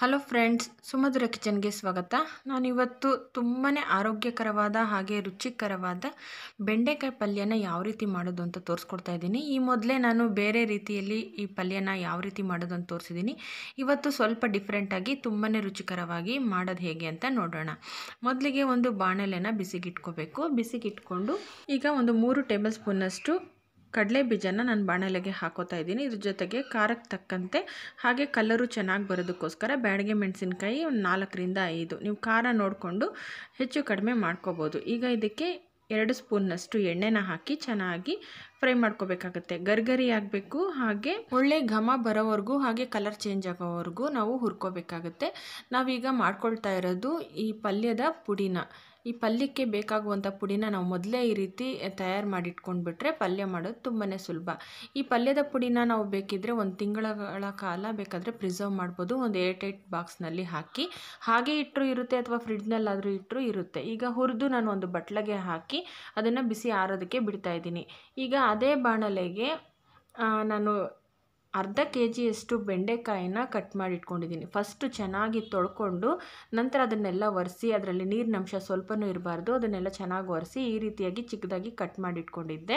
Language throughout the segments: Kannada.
ಹಲೋ ಫ್ರೆಂಡ್ಸ್ ಸುಮಧುರ ಕಿಚನ್ಗೆ ಸ್ವಾಗತ ನಾನಿವತ್ತು ತುಂಬಾ ಆರೋಗ್ಯಕರವಾದ ಹಾಗೆ ರುಚಿಕರವಾದ ಬೆಂಡೆಕಾಯಿ ಪಲ್ಯನ ಯಾವ ರೀತಿ ಮಾಡೋದು ಅಂತ ತೋರಿಸ್ಕೊಡ್ತಾ ಇದ್ದೀನಿ ಈ ಮೊದಲೇ ನಾನು ಬೇರೆ ರೀತಿಯಲ್ಲಿ ಈ ಪಲ್ಯನ ಯಾವ ರೀತಿ ಮಾಡೋದು ಅಂತ ತೋರಿಸಿದ್ದೀನಿ ಇವತ್ತು ಸ್ವಲ್ಪ ಡಿಫ್ರೆಂಟಾಗಿ ತುಂಬಾ ರುಚಿಕರವಾಗಿ ಮಾಡೋದು ಹೇಗೆ ಅಂತ ನೋಡೋಣ ಮೊದಲಿಗೆ ಒಂದು ಬಾಣಲೆನ ಬಿಸಿಗಿಟ್ಕೋಬೇಕು ಬಿಸಿಗಿಟ್ಕೊಂಡು ಈಗ ಒಂದು ಮೂರು ಟೇಬಲ್ ಸ್ಪೂನಷ್ಟು ಕಡಲೆ ಬೀಜನ ನಾನು ಬಾಣಲೆಗೆ ಹಾಕೋತಾ ಇದ್ದೀನಿ ಇದ್ರ ಜೊತೆಗೆ ಖಾರಕ್ಕೆ ತಕ್ಕಂತೆ ಹಾಗೆ ಕಲರು ಚೆನ್ನಾಗಿ ಬರೋದಕ್ಕೋಸ್ಕರ ಬ್ಯಾಡಗೆ ಮೆಣಸಿನ್ಕಾಯಿ ಒಂದು ನಾಲ್ಕರಿಂದ ಐದು ನೀವು ಖಾರ ನೋಡಿಕೊಂಡು ಹೆಚ್ಚು ಕಡಿಮೆ ಮಾಡ್ಕೋಬೋದು ಈಗ ಇದಕ್ಕೆ ಎರಡು ಸ್ಪೂನ್ನಷ್ಟು ಎಣ್ಣೆನ ಹಾಕಿ ಚೆನ್ನಾಗಿ ಫ್ರೈ ಮಾಡ್ಕೋಬೇಕಾಗುತ್ತೆ ಗರ್ಗರಿ ಆಗಬೇಕು ಹಾಗೆ ಒಳ್ಳೆ ಘಮ ಬರೋವರೆಗೂ ಹಾಗೆ ಕಲರ್ ಚೇಂಜ್ ಆಗೋವರೆಗೂ ನಾವು ಹುರ್ಕೋಬೇಕಾಗುತ್ತೆ ನಾವೀಗ ಮಾಡ್ಕೊಳ್ತಾ ಇರೋದು ಈ ಪಲ್ಯದ ಪುಡಿನ ಈ ಪಲ್ಯಕ್ಕೆ ಬೇಕಾಗುವಂಥ ಪುಡಿನ ನಾವು ಮೊದಲೇ ಈ ರೀತಿ ತಯಾರು ಮಾಡಿಟ್ಕೊಂಡ್ಬಿಟ್ರೆ ಪಲ್ಯ ಮಾಡೋದು ತುಂಬಾ ಸುಲಭ ಈ ಪಲ್ಯದ ಪುಡಿನ ನಾವು ಬೇಕಿದ್ದರೆ ಒಂದು ತಿಂಗಳ ಕಾಲ ಬೇಕಾದರೆ ಪ್ರಿಸರ್ವ್ ಮಾಡ್ಬೋದು ಒಂದು ಏಟ್ ಏಟ್ ಬಾಕ್ಸ್ನಲ್ಲಿ ಹಾಕಿ ಹಾಗೆ ಇಟ್ಟರು ಇರುತ್ತೆ ಅಥವಾ ಫ್ರಿಡ್ಜ್ನಲ್ಲಾದರೂ ಇಟ್ಟರು ಇರುತ್ತೆ ಈಗ ಹುರಿದು ನಾನು ಒಂದು ಬಟ್ಲಗೆ ಹಾಕಿ ಅದನ್ನು ಬಿಸಿ ಆರೋದಕ್ಕೆ ಬಿಡ್ತಾಯಿದ್ದೀನಿ ಈಗ ಅದೇ ಬಾಣಲೆಗೆ ನಾನು ಅರ್ಧ ಕೆ ಜಿಯಷ್ಟು ಬೆಂಡೆಕಾಯಿನ ಕಟ್ ಮಾಡಿ ಇಟ್ಕೊಂಡಿದ್ದೀನಿ ಫಸ್ಟು ಚೆನ್ನಾಗಿ ತೊಳ್ಕೊಂಡು ನಂತರ ಅದನ್ನೆಲ್ಲ ಒರೆಸಿ ಅದರಲ್ಲಿ ನೀರಿನಂಶ ಸ್ವಲ್ಪನೂ ಇರಬಾರ್ದು ಅದನ್ನೆಲ್ಲ ಚೆನ್ನಾಗಿ ಒರೆಸಿ ಈ ರೀತಿಯಾಗಿ ಚಿಕ್ಕದಾಗಿ ಕಟ್ ಮಾಡಿಟ್ಕೊಂಡಿದ್ದೆ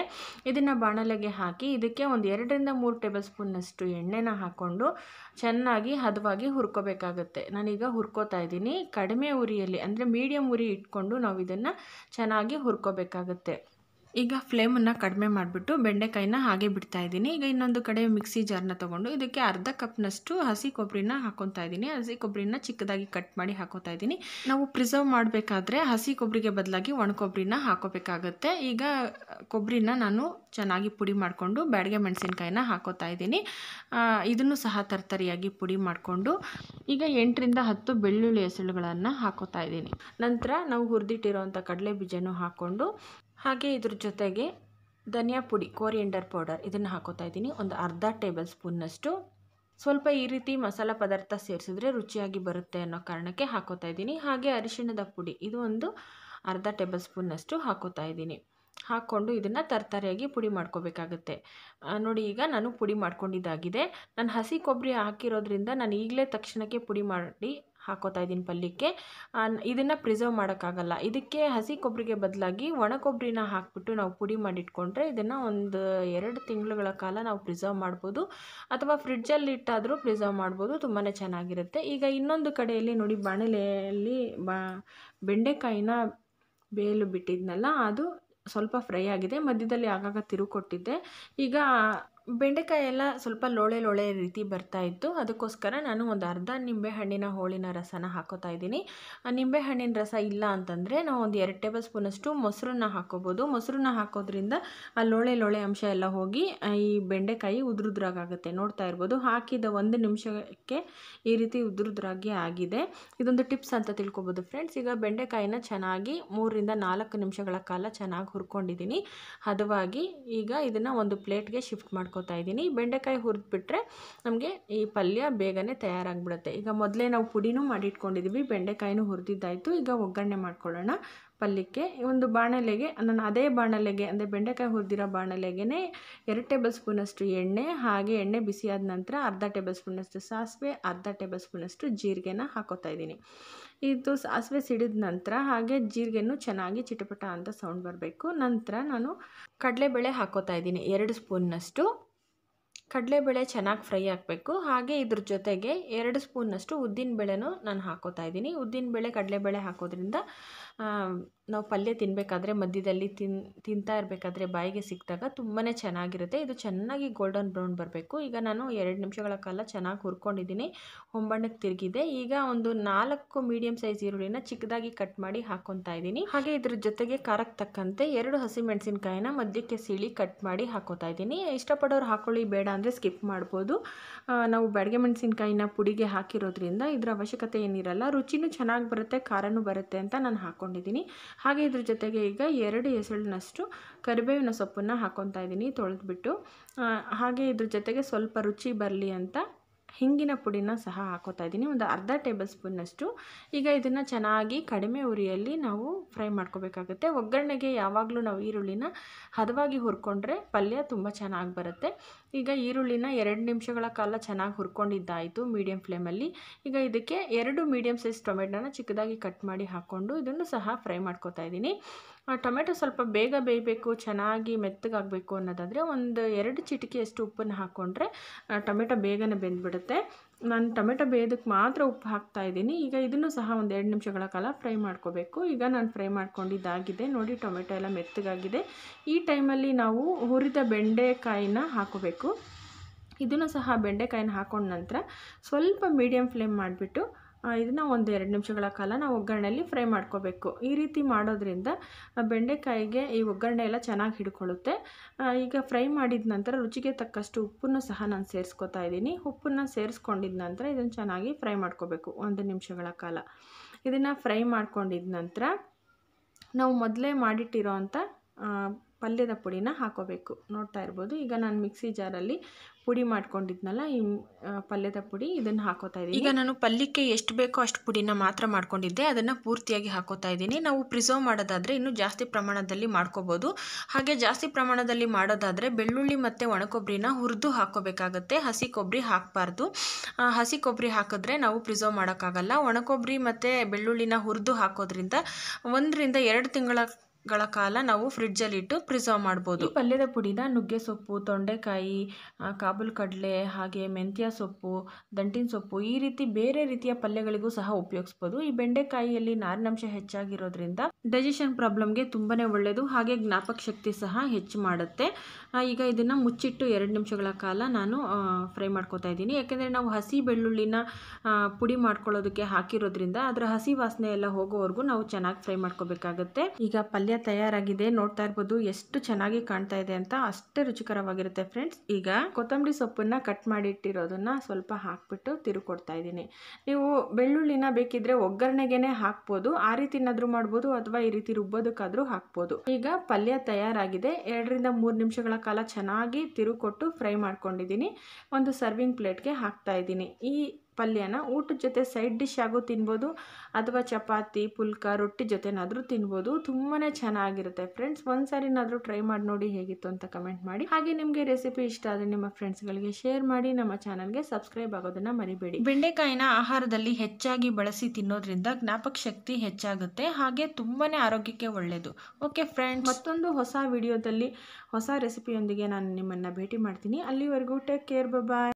ಇದನ್ನು ಬಾಣಲೆಗೆ ಹಾಕಿ ಇದಕ್ಕೆ ಒಂದು ಎರಡರಿಂದ ಮೂರು ಟೇಬಲ್ ಸ್ಪೂನ್ನಷ್ಟು ಎಣ್ಣೆನ ಹಾಕ್ಕೊಂಡು ಚೆನ್ನಾಗಿ ಹದವಾಗಿ ಹುರ್ಕೋಬೇಕಾಗುತ್ತೆ ನಾನೀಗ ಹುರ್ಕೋತಾ ಇದ್ದೀನಿ ಕಡಿಮೆ ಉರಿಯಲ್ಲಿ ಅಂದರೆ ಮೀಡಿಯಮ್ ಉರಿ ಇಟ್ಕೊಂಡು ನಾವು ಇದನ್ನು ಚೆನ್ನಾಗಿ ಹುರ್ಕೋಬೇಕಾಗುತ್ತೆ ಈಗ ಫ್ಲೇಮನ್ನು ಕಡಿಮೆ ಮಾಡಿಬಿಟ್ಟು ಬೆಂಡೆಕಾಯಿನ ಹಾಗೆ ಬಿಡ್ತಾ ಇದ್ದೀನಿ ಈಗ ಇನ್ನೊಂದು ಕಡೆ ಮಿಕ್ಸಿ ಜಾರ್ನ ತೊಗೊಂಡು ಇದಕ್ಕೆ ಅರ್ಧ ಕಪ್ನಷ್ಟು ಹಸಿ ಕೊಬ್ಬರಿನ ಹಾಕೊತಾ ಇದ್ದೀನಿ ಹಸಿ ಕೊಬ್ಬರಿನ ಚಿಕ್ಕದಾಗಿ ಕಟ್ ಮಾಡಿ ಹಾಕೋತಾ ಇದ್ದೀನಿ ನಾವು ಪ್ರಿಸರ್ವ್ ಮಾಡಬೇಕಾದ್ರೆ ಹಸಿ ಕೊಬ್ಬರಿಗೆ ಬದಲಾಗಿ ಒಣ ಕೊಬ್ಬರಿನ ಹಾಕೋಬೇಕಾಗುತ್ತೆ ಈಗ ಕೊಬ್ಬರಿನ ನಾನು ಚೆನ್ನಾಗಿ ಪುಡಿ ಮಾಡಿಕೊಂಡು ಬ್ಯಾಡಿಗೆ ಮೆಣಸಿನ್ಕಾಯಿನ ಹಾಕೋತಾ ಇದ್ದೀನಿ ಇದನ್ನು ಸಹ ತರ್ತರಿಯಾಗಿ ಪುಡಿ ಮಾಡಿಕೊಂಡು ಈಗ ಎಂಟರಿಂದ ಹತ್ತು ಬೆಳ್ಳುಳ್ಳಿ ಹೆಸಳುಗಳನ್ನು ಹಾಕೋತಾ ಇದ್ದೀನಿ ನಂತರ ನಾವು ಹುರಿದಿಟ್ಟಿರೋವಂಥ ಕಡಲೆ ಬೀಜನೂ ಹಾಕ್ಕೊಂಡು ಹಾಗೆ ಇದ್ರ ಜೊತೆಗೆ ಧನಿಯಾ ಪುಡಿ ಕೋರಿಯಂಡರ್ ಪೌಡರ್ ಇದನ್ನು ಹಾಕೋತಾ ಇದ್ದೀನಿ ಒಂದು ಅರ್ಧ ಟೇಬಲ್ ಸ್ಪೂನ್ನಷ್ಟು ಸ್ವಲ್ಪ ಈ ರೀತಿ ಮಸಾಲೆ ಪದಾರ್ಥ ಸೇರಿಸಿದ್ರೆ ರುಚಿಯಾಗಿ ಬರುತ್ತೆ ಅನ್ನೋ ಕಾರಣಕ್ಕೆ ಹಾಕೋತಾ ಇದ್ದೀನಿ ಹಾಗೆ ಅರಿಶಿಣದ ಪುಡಿ ಇದು ಒಂದು ಅರ್ಧ ಟೇಬಲ್ ಸ್ಪೂನ್ನಷ್ಟು ಹಾಕೋತಾ ಇದ್ದೀನಿ ಹಾಕ್ಕೊಂಡು ಇದನ್ನು ತರಕಾರಿಯಾಗಿ ಪುಡಿ ಮಾಡ್ಕೋಬೇಕಾಗುತ್ತೆ ನೋಡಿ ಈಗ ನಾನು ಪುಡಿ ಮಾಡ್ಕೊಂಡಿದ್ದಾಗಿದೆ ನಾನು ಹಸಿ ಕೊಬ್ಬರಿ ಹಾಕಿರೋದ್ರಿಂದ ನಾನು ಈಗಲೇ ತಕ್ಷಣಕ್ಕೆ ಪುಡಿ ಮಾಡಿ ಹಾಕೋತಾ ಇದ್ದೀನಿ ಪಲ್ಯಕ್ಕೆ ಇದನ್ನು ಪ್ರಿಸರ್ವ್ ಮಾಡೋಕ್ಕಾಗಲ್ಲ ಇದಕ್ಕೆ ಹಸಿ ಕೊಬ್ಬರಿಗೆ ಬದಲಾಗಿ ಒಣ ಕೊಬ್ಬರಿನ ಹಾಕಿಬಿಟ್ಟು ನಾವು ಪುಡಿ ಮಾಡಿಟ್ಕೊಂಡ್ರೆ ಇದನ್ನು ಒಂದು ಎರಡು ತಿಂಗಳುಗಳ ಕಾಲ ನಾವು ಪ್ರಿಸರ್ವ್ ಮಾಡ್ಬೋದು ಅಥವಾ ಫ್ರಿಡ್ಜಲ್ಲಿ ಇಟ್ಟಾದರೂ ಪ್ರಿಸರ್ವ್ ಮಾಡ್ಬೋದು ತುಂಬಾ ಚೆನ್ನಾಗಿರುತ್ತೆ ಈಗ ಇನ್ನೊಂದು ಕಡೆಯಲ್ಲಿ ನೋಡಿ ಬಾಣಲೆಯಲ್ಲಿ ಬಾ ಬೆಂಡೆಕಾಯಿನ ಬೇಲು ಬಿಟ್ಟಿದ್ನಲ್ಲ ಅದು ಸ್ವಲ್ಪ ಫ್ರೈ ಆಗಿದೆ ಮಧ್ಯದಲ್ಲಿ ಆಗಾಗ ತಿರುಕೊಟ್ಟಿದ್ದೆ ಈಗ ಬೆಂಡೆಕಾಯಿ ಎಲ್ಲ ಸ್ವಲ್ಪ ಲೋಳೆ ಲೋಳೆ ರೀತಿ ಬರ್ತಾ ಇತ್ತು ಅದಕ್ಕೋಸ್ಕರ ನಾನು ಒಂದು ಅರ್ಧ ನಿಂಬೆಹಣ್ಣಿನ ಹೋಳಿನ ರಸನ ಹಾಕೋತಾ ಇದ್ದೀನಿ ನಿಂಬೆಹಣ್ಣಿನ ರಸ ಇಲ್ಲ ಅಂತಂದರೆ ನಾವು ಒಂದು ಎರಡು ಟೇಬಲ್ ಸ್ಪೂನಷ್ಟು ಮೊಸರನ್ನ ಹಾಕೋಬೋದು ಮೊಸರನ್ನ ಹಾಕೋದ್ರಿಂದ ಆ ಲೋಳೆ ಲೋಳೆ ಅಂಶ ಎಲ್ಲ ಹೋಗಿ ಈ ಬೆಂಡೆಕಾಯಿ ಉದುರುದ್ರಾಗುತ್ತೆ ನೋಡ್ತಾ ಇರ್ಬೋದು ಹಾಕಿದ ಒಂದು ನಿಮಿಷಕ್ಕೆ ಈ ರೀತಿ ಉದುರುದ್ರಾಗಿ ಆಗಿದೆ ಇದೊಂದು ಟಿಪ್ಸ್ ಅಂತ ತಿಳ್ಕೊಬೋದು ಫ್ರೆಂಡ್ಸ್ ಈಗ ಬೆಂಡೆಕಾಯಿನ ಚೆನ್ನಾಗಿ ಮೂರರಿಂದ ನಾಲ್ಕು ನಿಮಿಷಗಳ ಕಾಲ ಚೆನ್ನಾಗಿ ಹುರ್ಕೊಂಡಿದ್ದೀನಿ ಹದವಾಗಿ ಈಗ ಇದನ್ನು ಒಂದು ಪ್ಲೇಟ್ಗೆ ಶಿಫ್ಟ್ ಮಾಡ್ಕೊಂಡು ಮಾಡ್ಕೋತಾ ಇದ್ದೀನಿ ಬೆಂಡೆಕಾಯಿ ಹುರಿದ್ಬಿಟ್ರೆ ನಮಗೆ ಈ ಪಲ್ಯ ಬೇಗನೆ ತಯಾರಾಗಿಬಿಡುತ್ತೆ ಈಗ ಮೊದಲೇ ನಾವು ಪುಡಿನೂ ಮಾಡಿಟ್ಕೊಂಡಿದೀವಿ ಬೆಂಡೆಕಾಯಿನೂ ಹುರಿದಿದ್ದಾಯಿತು ಈಗ ಒಗ್ಗರಣೆ ಮಾಡ್ಕೊಳ್ಳೋಣ ಪಲ್ಯಕ್ಕೆ ಒಂದು ಬಾಣಲೆಗೆ ನಾನು ಅದೇ ಬಾಣಲೆಗೆ ಅಂದರೆ ಬೆಂಡೆಕಾಯಿ ಹುರಿದಿರೋ ಬಾಣಲೆಗೆ ಎರಡು ಟೇಬಲ್ ಸ್ಪೂನಷ್ಟು ಎಣ್ಣೆ ಹಾಗೆ ಎಣ್ಣೆ ಬಿಸಿಯಾದ ನಂತರ ಅರ್ಧ ಟೇಬಲ್ ಸ್ಪೂನಷ್ಟು ಸಾಸಿವೆ ಅರ್ಧ ಟೇಬಲ್ ಸ್ಪೂನಷ್ಟು ಜೀರಿಗೆನ ಹಾಕೋತಾ ಇದ್ದೀನಿ ಇದು ಸಾಸಿವೆ ಸಿಡಿದ ನಂತರ ಹಾಗೆ ಜೀರಿಗೆನೂ ಚೆನ್ನಾಗಿ ಚಿಟಪಟ ಅಂತ ಸೌಂಡ್ ಬರಬೇಕು ನಂತರ ನಾನು ಕಡಲೆಬೇಳೆ ಹಾಕೋತಾ ಇದ್ದೀನಿ ಎರಡು ಸ್ಪೂನ್ನಷ್ಟು ಕಡಲೆಬೇಳೆ ಚೆನ್ನಾಗಿ ಫ್ರೈ ಹಾಕಬೇಕು ಹಾಗೆ ಇದ್ರ ಜೊತೆಗೆ ಎರಡು ಸ್ಪೂನ್ನಷ್ಟು ಉದ್ದಿನ ಬೇಳೆನೂ ನಾನು ಹಾಕೋತಾ ಇದ್ದೀನಿ ಉದ್ದಿನಬೇಳೆ ಕಡಲೆಬೇಳೆ ಹಾಕೋದ್ರಿಂದ ನಾವು ಪಲ್ಯ ತಿನ್ನಬೇಕಾದ್ರೆ ಮಧ್ಯದಲ್ಲಿ ತಿನ್ ತಿಂತಾ ಇರಬೇಕಾದ್ರೆ ಬಾಯಿಗೆ ಸಿಕ್ಕಿದಾಗ ತುಂಬಾ ಚೆನ್ನಾಗಿರುತ್ತೆ ಇದು ಚೆನ್ನಾಗಿ ಗೋಲ್ಡನ್ ಬ್ರೌನ್ ಬರಬೇಕು ಈಗ ನಾನು ಎರಡು ನಿಮಿಷಗಳ ಕಾಲ ಚೆನ್ನಾಗಿ ಹುರ್ಕೊಂಡಿದ್ದೀನಿ ಹೊಂಬಣ್ಣಕ್ಕೆ ತಿರುಗಿದೆ ಈಗ ಒಂದು ನಾಲ್ಕು ಮೀಡಿಯಮ್ ಸೈಜ್ ಈರುಳ್ಳಿನ ಚಿಕ್ಕದಾಗಿ ಕಟ್ ಮಾಡಿ ಹಾಕೊತಾ ಇದ್ದೀನಿ ಹಾಗೆ ಇದ್ರ ಜೊತೆಗೆ ಖಾರಕ್ಕೆ ತಕ್ಕಂತೆ ಎರಡು ಹಸಿ ಹಸಿಮೆಣಸಿನ್ಕಾಯಿನ ಮಧ್ಯಕ್ಕೆ ಸೀಳಿ ಕಟ್ ಮಾಡಿ ಹಾಕೋತಾ ಇದ್ದೀನಿ ಇಷ್ಟಪಡೋರು ಹಾಕೊಳ್ಳಿ ಬೇಡ ಅಂದರೆ ಸ್ಕಿಪ್ ಮಾಡ್ಬೋದು ನಾವು ಬ್ಯಾಡಿಗೆ ಮೆಣಸಿನ್ಕಾಯಿನ ಪುಡಿಗೆ ಹಾಕಿರೋದ್ರಿಂದ ಇದರ ಅವಶ್ಯಕತೆ ಏನಿರಲ್ಲ ರುಚಿನೂ ಚೆನ್ನಾಗಿ ಬರುತ್ತೆ ಖಾರನೂ ಬರುತ್ತೆ ಅಂತ ನಾನು ಹಾಕ್ಕೊಂಡಿದ್ದೀನಿ ಹಾಗೆ ಇದ್ರ ಜೊತೆಗೆ ಈಗ ಎರಡು ಎಸಳಿನಷ್ಟು ಕರಿಬೇವಿನ ಸೊಪ್ಪನ್ನು ಹಾಕ್ಕೊತಾ ಇದ್ದೀನಿ ತೊಳೆದ್ಬಿಟ್ಟು ಹಾಗೆ ಇದ್ರ ಜೊತೆಗೆ ಸ್ವಲ್ಪ ರುಚಿ ಬರಲಿ ಅಂತ ಹಿಂಗಿನ ಪುಡಿನ ಸಹ ಹಾಕೋತಾ ಇದ್ದೀನಿ ಒಂದು ಅರ್ಧ ಟೇಬಲ್ ಸ್ಪೂನ್ನಷ್ಟು ಈಗ ಇದನ್ನು ಚೆನ್ನಾಗಿ ಕಡಿಮೆ ಉರಿಯಲ್ಲಿ ನಾವು ಫ್ರೈ ಮಾಡ್ಕೋಬೇಕಾಗುತ್ತೆ ಒಗ್ಗರಣೆಗೆ ಯಾವಾಗಲೂ ನಾವು ಈರುಳ್ಳಿನ ಹದವಾಗಿ ಹುರ್ಕೊಂಡ್ರೆ ಪಲ್ಯ ತುಂಬ ಚೆನ್ನಾಗಿ ಬರುತ್ತೆ ಈಗ ಈರುಳ್ಳಿನ ಎರಡು ನಿಮಿಷಗಳ ಕಾಲ ಚೆನ್ನಾಗಿ ಹುರ್ಕೊಂಡಿದ್ದಾಯಿತು ಮೀಡಿಯಂ ಫ್ಲೇಮಲ್ಲಿ ಈಗ ಇದಕ್ಕೆ ಎರಡು ಮೀಡಿಯಮ್ ಸೈಜ್ ಟೊಮೆಟೊನ ಚಿಕ್ಕದಾಗಿ ಕಟ್ ಮಾಡಿ ಹಾಕ್ಕೊಂಡು ಇದನ್ನು ಸಹ ಫ್ರೈ ಮಾಡ್ಕೊತಾ ಇದ್ದೀನಿ ಟೊಮೆಟೊ ಸ್ವಲ್ಪ ಬೇಗ ಬೇಯಬೇಕು ಚೆನ್ನಾಗಿ ಮೆತ್ತಗಾಗಬೇಕು ಅನ್ನೋದಾದರೆ ಒಂದು ಎರಡು ಚಿಟಿಕೆಯಷ್ಟು ಉಪ್ಪನ್ನು ಹಾಕ್ಕೊಂಡ್ರೆ ಟೊಮೆಟೊ ಬೇಗನೆ ಬೆಂದ್ಬಿಡುತ್ತೆ ನಾನು ಟೊಮೆಟೊ ಬೇಯೋದಕ್ಕೆ ಮಾತ್ರ ಉಪ್ಪು ಹಾಕ್ತಾ ಇದ್ದೀನಿ ಈಗ ಇದನ್ನು ಸಹ ಒಂದು ಎರಡು ನಿಮಿಷಗಳ ಕಾಲ ಫ್ರೈ ಮಾಡ್ಕೋಬೇಕು ಈಗ ನಾನು ಫ್ರೈ ಮಾಡ್ಕೊಂಡಿದ್ದಾಗಿದೆ ನೋಡಿ ಟೊಮೆಟೊ ಎಲ್ಲ ಮೆತ್ತಗಾಗಿದೆ ಈ ಟೈಮಲ್ಲಿ ನಾವು ಹುರಿದ ಬೆಂಡೆಕಾಯಿನ ಹಾಕೋಬೇಕು ಇದನ್ನು ಸಹ ಬೆಂಡೆಕಾಯಿನ ಹಾಕೊಂಡ ನಂತರ ಸ್ವಲ್ಪ ಮೀಡಿಯಮ್ ಫ್ಲೇಮ್ ಮಾಡಿಬಿಟ್ಟು ಇದನ್ನು ಒಂದು ಎರಡು ನಿಮಿಷಗಳ ಕಾಲ ನಾವು ಒಗ್ಗರಣೆಯಲ್ಲಿ ಫ್ರೈ ಮಾಡ್ಕೋಬೇಕು ಈ ರೀತಿ ಮಾಡೋದ್ರಿಂದ ಬೆಂಡೆಕಾಯಿಗೆ ಈ ಒಗ್ಗರಣೆ ಎಲ್ಲ ಚೆನ್ನಾಗಿ ಹಿಡ್ಕೊಳ್ಳುತ್ತೆ ಈಗ ಫ್ರೈ ಮಾಡಿದ ನಂತರ ರುಚಿಗೆ ತಕ್ಕಷ್ಟು ಉಪ್ಪನ್ನು ಸಹ ನಾನು ಸೇರಿಸ್ಕೊತಾ ಇದ್ದೀನಿ ಉಪ್ಪನ್ನು ಸೇರಿಸ್ಕೊಂಡಿದ ನಂತರ ಇದನ್ನು ಚೆನ್ನಾಗಿ ಫ್ರೈ ಮಾಡ್ಕೋಬೇಕು ಒಂದು ನಿಮಿಷಗಳ ಕಾಲ ಇದನ್ನು ಫ್ರೈ ಮಾಡ್ಕೊಂಡಿದ ನಂತರ ನಾವು ಮೊದಲೇ ಮಾಡಿಟ್ಟಿರೋ ಅಂಥ ಪಲ್ಯದ ಪುಡಿನ ಹಾಕೋಬೇಕು ನೋಡ್ತಾ ಇರ್ಬೋದು ಈಗ ನಾನು ಮಿಕ್ಸಿ ಜಾರಲ್ಲಿ ಪುಡಿ ಮಾಡ್ಕೊಂಡಿದ್ನಲ್ಲ ಈ ಪಲ್ಯದ ಪುಡಿ ಇದನ್ನು ಹಾಕೋತಾ ಇದ್ದೀನಿ ಈಗ ನಾನು ಪಲ್ಯಕ್ಕೆ ಎಷ್ಟು ಬೇಕೋ ಅಷ್ಟು ಪುಡಿನ ಮಾತ್ರ ಮಾಡ್ಕೊಂಡಿದ್ದೆ ಅದನ್ನು ಪೂರ್ತಿಯಾಗಿ ಹಾಕೋತಾ ಇದ್ದೀನಿ ನಾವು ಪ್ರಿಸರ್ವ್ ಮಾಡೋದಾದರೆ ಇನ್ನೂ ಜಾಸ್ತಿ ಪ್ರಮಾಣದಲ್ಲಿ ಮಾಡ್ಕೋಬೋದು ಹಾಗೆ ಜಾಸ್ತಿ ಪ್ರಮಾಣದಲ್ಲಿ ಮಾಡೋದಾದರೆ ಬೆಳ್ಳುಳ್ಳಿ ಮತ್ತು ಒಣಕೊಬ್ಬರಿನ ಹುರಿದು ಹಾಕೋಬೇಕಾಗತ್ತೆ ಹಸಿ ಕೊಬ್ಬರಿ ಹಾಕಬಾರ್ದು ಹಸಿ ಕೊಬ್ಬರಿ ಹಾಕಿದ್ರೆ ನಾವು ಪ್ರಿಸರ್ವ್ ಮಾಡೋಕ್ಕಾಗಲ್ಲ ಒಣಕೊಬ್ಬರಿ ಮತ್ತು ಬೆಳ್ಳುಳ್ಳಿನ ಹುರಿದು ಹಾಕೋದ್ರಿಂದ ಒಂದರಿಂದ ಎರಡು ತಿಂಗಳ ಗಳ ಕಾಲ ನಾವು ಫ್ರಿಡ್ಜಲ್ಲಿ ಇಟ್ಟು ಪ್ರಿಸರ್ವ್ ಮಾಡ್ಬೋದು ಪಲ್ಯದ ಪುಡಿನ ನುಗ್ಗೆ ಸೊಪ್ಪು ತೊಂಡೆಕಾಯಿ ಕಾಬುಲ್ ಕಡಲೆ ಹಾಗೆ ಮೆಂತ್ಯ ಸೊಪ್ಪು ದಂಟಿನ ಸೊಪ್ಪು ಈ ರೀತಿ ಬೇರೆ ರೀತಿಯ ಪಲ್ಯಗಳಿಗೂ ಸಹ ಉಪಯೋಗಿಸ್ಬೋದು ಈ ಬೆಂಡೆಕಾಯಿಯಲ್ಲಿ ನಾರಿನಂಶ ಹೆಚ್ಚಾಗಿರೋದ್ರಿಂದ ಡೈಜೆಷನ್ ಪ್ರಾಬ್ಲಮ್ಗೆ ತುಂಬಾ ಒಳ್ಳೆಯದು ಹಾಗೆ ಜ್ಞಾಪಕ ಶಕ್ತಿ ಸಹ ಹೆಚ್ಚು ಮಾಡುತ್ತೆ ಈಗ ಇದನ್ನು ಮುಚ್ಚಿಟ್ಟು ಎರಡು ನಿಮಿಷಗಳ ಕಾಲ ನಾನು ಫ್ರೈ ಮಾಡ್ಕೋತಾ ಇದ್ದೀನಿ ಯಾಕೆಂದರೆ ನಾವು ಹಸಿ ಬೆಳ್ಳುಳ್ಳಿನ ಪುಡಿ ಮಾಡ್ಕೊಳ್ಳೋದಕ್ಕೆ ಹಾಕಿರೋದ್ರಿಂದ ಅದರ ಹಸಿ ವಾಸನೆ ಎಲ್ಲ ಹೋಗೋವರೆಗೂ ನಾವು ಚೆನ್ನಾಗಿ ಫ್ರೈ ಮಾಡ್ಕೋಬೇಕಾಗುತ್ತೆ ಈಗ ಪಲ್ಯ ಪಲ್ಯ ತಯಾರಾಗಿದೆ ನೋಡ್ತಾ ಇರ್ಬೋದು ಎಷ್ಟು ಚೆನ್ನಾಗಿ ಕಾಣ್ತಾ ಇದೆ ಅಂತ ಅಷ್ಟೇ ರುಚಿಕರವಾಗಿರುತ್ತೆ ಫ್ರೆಂಡ್ಸ್ ಈಗ ಕೊತ್ತಂಬರಿ ಸೊಪ್ಪನ್ನು ಕಟ್ ಮಾಡಿಟ್ಟಿರೋದನ್ನು ಸ್ವಲ್ಪ ಹಾಕ್ಬಿಟ್ಟು ತಿರುಕೊಡ್ತಾ ಇದ್ದೀನಿ ನೀವು ಬೆಳ್ಳುಳ್ಳಿನ ಬೇಕಿದ್ರೆ ಒಗ್ಗರಣೆಗೆನೆ ಹಾಕ್ಬೋದು ಆ ರೀತಿನಾದರೂ ಮಾಡ್ಬೋದು ಅಥವಾ ಈ ರೀತಿ ರುಬ್ಬೋದಕ್ಕಾದ್ರೂ ಹಾಕ್ಬೋದು ಈಗ ಪಲ್ಯ ತಯಾರಾಗಿದೆ ಎರಡರಿಂದ ಮೂರು ನಿಮಿಷಗಳ ಕಾಲ ಚೆನ್ನಾಗಿ ತಿರುಕೊಟ್ಟು ಫ್ರೈ ಮಾಡ್ಕೊಂಡಿದ್ದೀನಿ ಒಂದು ಸರ್ವಿಂಗ್ ಪ್ಲೇಟ್ಗೆ ಹಾಕ್ತಾ ಇದ್ದೀನಿ ಈ ಪಲ್ಯನ ಊಟದ ಜೊತೆ ಸೈಡ್ ಡಿಶ್ ಆಗೋ ತಿನ್ಬೋದು ಅಥವಾ ಚಪಾತಿ ಪುಲ್ಕ ರೊಟ್ಟಿ ಜೊತೆನಾದರೂ ತಿನ್ಬೋದು ತುಂಬಾ ಚೆನ್ನಾಗಿರುತ್ತೆ ಫ್ರೆಂಡ್ಸ್ ಒಂದು ಟ್ರೈ ಮಾಡಿ ನೋಡಿ ಹೇಗಿತ್ತು ಅಂತ ಕಮೆಂಟ್ ಮಾಡಿ ಹಾಗೆ ನಿಮಗೆ ರೆಸಿಪಿ ಇಷ್ಟ ಆದರೆ ನಿಮ್ಮ ಫ್ರೆಂಡ್ಸ್ಗಳಿಗೆ ಶೇರ್ ಮಾಡಿ ನಮ್ಮ ಚಾನಲ್ಗೆ ಸಬ್ಸ್ಕ್ರೈಬ್ ಆಗೋದನ್ನು ಮರಿಬೇಡಿ ಬೆಂಡೆಕಾಯಿನ ಆಹಾರದಲ್ಲಿ ಹೆಚ್ಚಾಗಿ ಬಳಸಿ ತಿನ್ನೋದ್ರಿಂದ ಜ್ಞಾಪಕ ಶಕ್ತಿ ಹೆಚ್ಚಾಗುತ್ತೆ ಹಾಗೆ ತುಂಬಾ ಆರೋಗ್ಯಕ್ಕೆ ಒಳ್ಳೆಯದು ಓಕೆ ಫ್ರೆಂಡ್ಸ್ ಮತ್ತೊಂದು ಹೊಸ ವಿಡಿಯೋದಲ್ಲಿ ಹೊಸ ರೆಸಿಪಿಯೊಂದಿಗೆ ನಾನು ನಿಮ್ಮನ್ನು ಭೇಟಿ ಮಾಡ್ತೀನಿ ಅಲ್ಲಿವರೆಗೂ ಟೇಕ್ ಕೇರ್ ಬಾಯ್